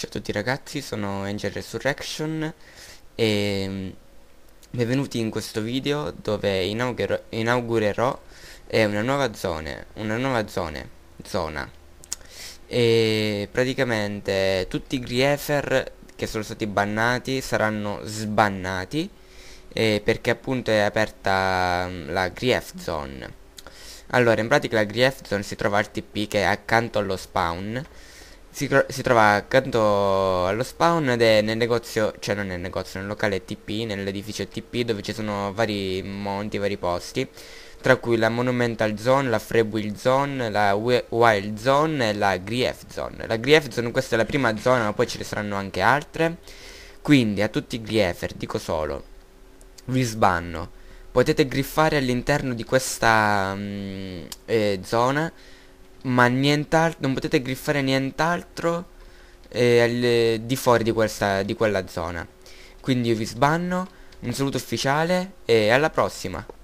Ciao a tutti ragazzi, sono Angel Resurrection e mm, benvenuti in questo video dove inaugurerò eh, una nuova zona, una nuova zone, zona. E praticamente tutti i griefer che sono stati bannati saranno sbannati eh, perché appunto è aperta mm, la grief zone. Allora, in pratica la grief zone si trova al TP che è accanto allo spawn si, si, trova accanto allo spawn ed è nel negozio, cioè non nel negozio, nel locale TP, nell'edificio TP dove ci sono vari monti, vari posti, tra cui la Monumental Zone, la Freewill Zone, la Wild Zone e la Grief Zone. La Grief Zone questa è la prima zona ma poi ce ne saranno anche altre, quindi a tutti i Griefer dico solo, vi sbanno, potete griffare all'interno di questa mh, mm, eh, zona ma nient'altro, non potete griffare nient'altro eh, di fuori di, questa, di quella zona. Quindi io vi sbanno, un saluto ufficiale e alla prossima.